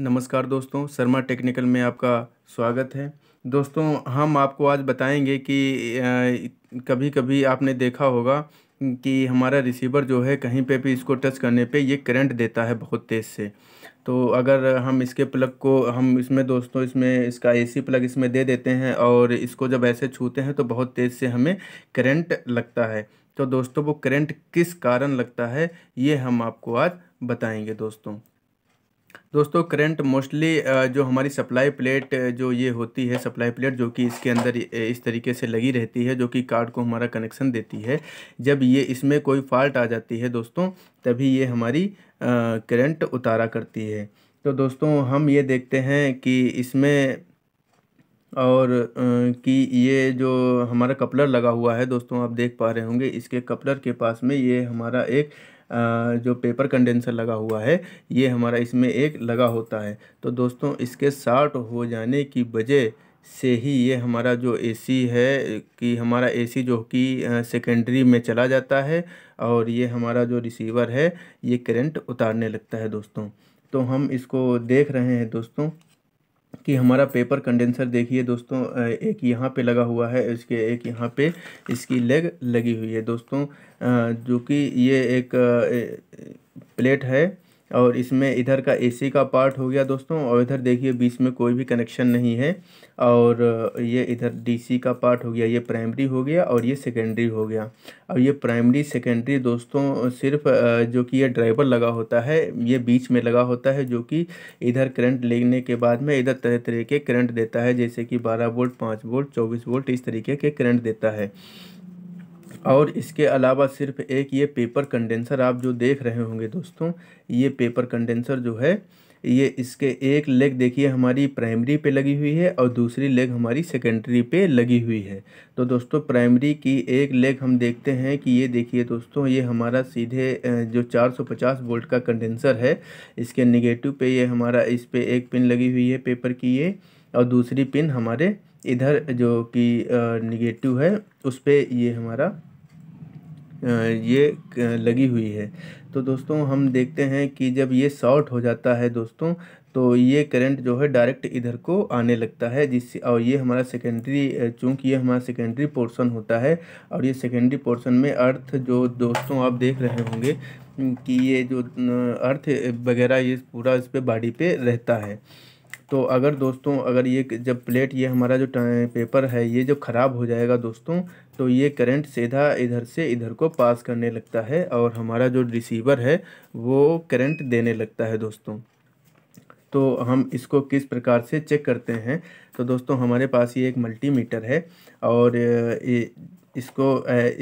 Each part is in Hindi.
नमस्कार दोस्तों शर्मा टेक्निकल में आपका स्वागत है दोस्तों हम आपको आज बताएंगे कि कभी कभी आपने देखा होगा कि हमारा रिसीवर जो है कहीं पे भी इसको टच करने पे ये करंट देता है बहुत तेज़ से तो अगर हम इसके प्लग को हम इसमें दोस्तों इसमें इसका एसी प्लग इसमें दे देते हैं और इसको जब ऐसे छूते हैं तो बहुत तेज़ से हमें करंट लगता है तो दोस्तों वो करंट किस कारण लगता है ये हम आपको आज बताएंगे दोस्तों दोस्तों करंट मोस्टली जो हमारी सप्लाई प्लेट जो ये होती है सप्लाई प्लेट जो कि इसके अंदर इस तरीके से लगी रहती है जो कि कार्ड को हमारा कनेक्शन देती है जब ये इसमें कोई फॉल्ट आ जाती है दोस्तों तभी ये हमारी करंट उतारा करती है तो दोस्तों हम ये देखते हैं कि इसमें और कि ये जो हमारा कपलर लगा हुआ है दोस्तों आप देख पा रहे होंगे इसके कपलर के पास में ये हमारा एक जो पेपर कंडेंसर लगा हुआ है ये हमारा इसमें एक लगा होता है तो दोस्तों इसके शार्ट हो जाने की वजह से ही ये हमारा जो एसी है कि हमारा एसी जो कि सेकेंडरी में चला जाता है और ये हमारा जो रिसीवर है ये करंट उतारने लगता है दोस्तों तो हम इसको देख रहे हैं दोस्तों कि हमारा पेपर कंडेंसर देखिए दोस्तों एक यहाँ पे लगा हुआ है इसके एक यहाँ पे इसकी लेग लगी हुई है दोस्तों जो कि ये एक प्लेट है और इसमें इधर का एसी का पार्ट हो गया दोस्तों और इधर देखिए बीच में कोई भी कनेक्शन नहीं है और ये इधर डीसी का पार्ट हो गया ये प्राइमरी हो गया और ये सेकेंडरी हो गया अब ये प्राइमरी सेकेंडरी दोस्तों सिर्फ जो कि ये ड्राइवर लगा होता है ये बीच में लगा होता है जो कि इधर करंट लेने के बाद में इधर तरह तरह के करंट देता है जैसे कि बारह वोल्ट पाँच वोल्ट चौबीस वोल्ट इस तरीके के करंट देता है और इसके अलावा सिर्फ एक ये पेपर कंडेंसर आप जो देख रहे होंगे दोस्तों ये पेपर कंडेंसर जो है ये इसके एक लेग देखिए हमारी प्राइमरी पे लगी हुई है और दूसरी लेग हमारी सेकेंडरी पे लगी हुई है तो दोस्तों प्राइमरी की एक लेग हम देखते हैं कि ये देखिए दोस्तों ये हमारा सीधे जो 450 वोल्ट का कंडेंसर है इसके नेगेटिव पे ये हमारा इस पे एक पिन लगी हुई है पेपर की ये और दूसरी पिन हमारे इधर जो कि निगेटिव है उस पर ये हमारा ये लगी हुई है तो दोस्तों हम देखते हैं कि जब ये शॉर्ट हो जाता है दोस्तों तो ये करंट जो है डायरेक्ट इधर को आने लगता है जिससे और ये हमारा सेकेंडरी चूँकि ये हमारा सेकेंडरी पोर्शन होता है और ये सेकेंडरी पोर्शन में अर्थ जो दोस्तों आप देख रहे होंगे कि ये जो अर्थ वगैरह ये पूरा इस पर बाड़ी पर रहता है तो अगर दोस्तों अगर ये जब प्लेट ये हमारा जो पेपर है ये जो ख़राब हो जाएगा दोस्तों तो ये करंट सीधा इधर से इधर को पास करने लगता है और हमारा जो रिसीवर है वो करंट देने लगता है दोस्तों तो हम इसको किस प्रकार से चेक करते हैं तो दोस्तों हमारे पास ये एक मल्टीमीटर है और इसको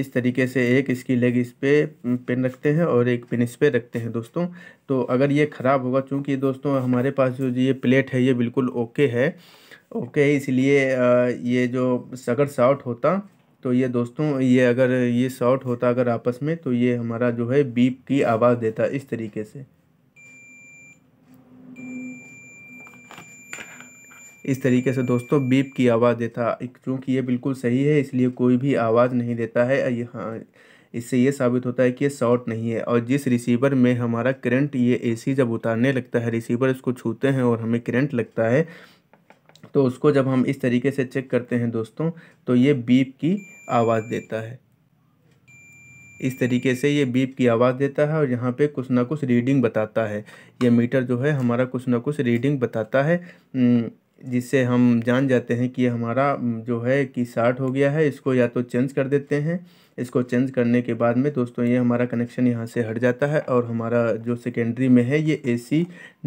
इस तरीके से एक इसकी लेग इस पे पेन रखते हैं और एक पिन इस पे रखते हैं दोस्तों तो अगर ये ख़राब होगा चूँकि दोस्तों हमारे पास जो ये प्लेट है ये बिल्कुल ओके है ओके है इसलिए ये जो अगर शॉर्ट होता तो ये दोस्तों ये अगर ये शॉर्ट होता अगर आपस में तो ये हमारा जो है बीप की आवाज़ देता इस तरीके से इस तरीके से दोस्तों बीप की आवाज़ देता क्योंकि ये बिल्कुल सही है इसलिए कोई भी आवाज़ नहीं देता है यहाँ इससे ये साबित होता है कि ये शॉर्ट नहीं है और जिस रिसीवर में हमारा करंट ये एसी जब उतारने लगता है रिसीवर इसको छूते हैं और हमें करंट लगता है तो उसको जब हम इस तरीके से चेक करते हैं दोस्तों तो ये बीप की आवाज़ देता है इस तरीके से ये बीप की आवाज़ देता है और यहाँ पे कुछ ना कुछ रीडिंग बताता है ये मीटर जो है हमारा कुछ ना कुछ रीडिंग बताता है न, जिससे हम जान जाते हैं कि हमारा जो है कि शार्ट हो गया है इसको या तो चेंज कर देते हैं इसको चेंज करने के बाद में दोस्तों ये हमारा कनेक्शन यहाँ से हट जाता है और हमारा जो सेकेंडरी में है ये एसी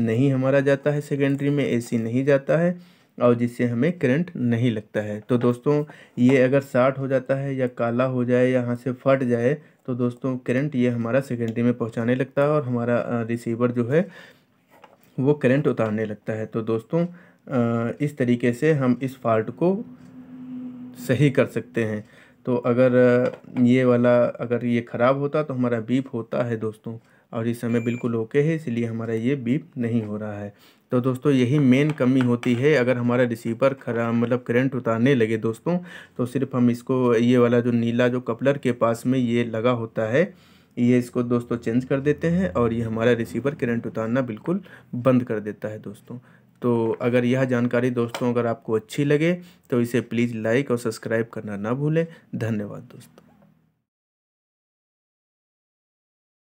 नहीं हमारा जाता है सेकेंडरी में एसी नहीं जाता है और जिससे हमें करंट नहीं लगता है तो दोस्तों ये अगर शार्ट हो जाता है या काला हो जाए या यहाँ से फट जाए तो दोस्तों करंट ये हमारा सेकेंडरी में पहुँचाने लगता है और हमारा रिसीवर जो है वो करंट उतारने लगता है तो दोस्तों इस तरीके से हम इस फॉल्ट को सही कर सकते हैं तो अगर ये वाला अगर ये ख़राब होता तो हमारा बीप होता है दोस्तों और इस समय बिल्कुल ओके है इसलिए हमारा ये बीप नहीं हो रहा है तो दोस्तों यही मेन कमी होती है अगर हमारा रिसीवर खराब मतलब करंट उतारने लगे दोस्तों तो सिर्फ हम इसको ये वाला जो नीला जो कपलर के पास में ये लगा होता है ये इसको दोस्तों चेंज कर देते हैं और ये हमारा रिसीवर करंट उतारना बिल्कुल बंद कर देता है दोस्तों तो अगर यह जानकारी दोस्तों अगर आपको अच्छी लगे तो इसे प्लीज़ लाइक और सब्सक्राइब करना ना भूलें धन्यवाद दोस्तों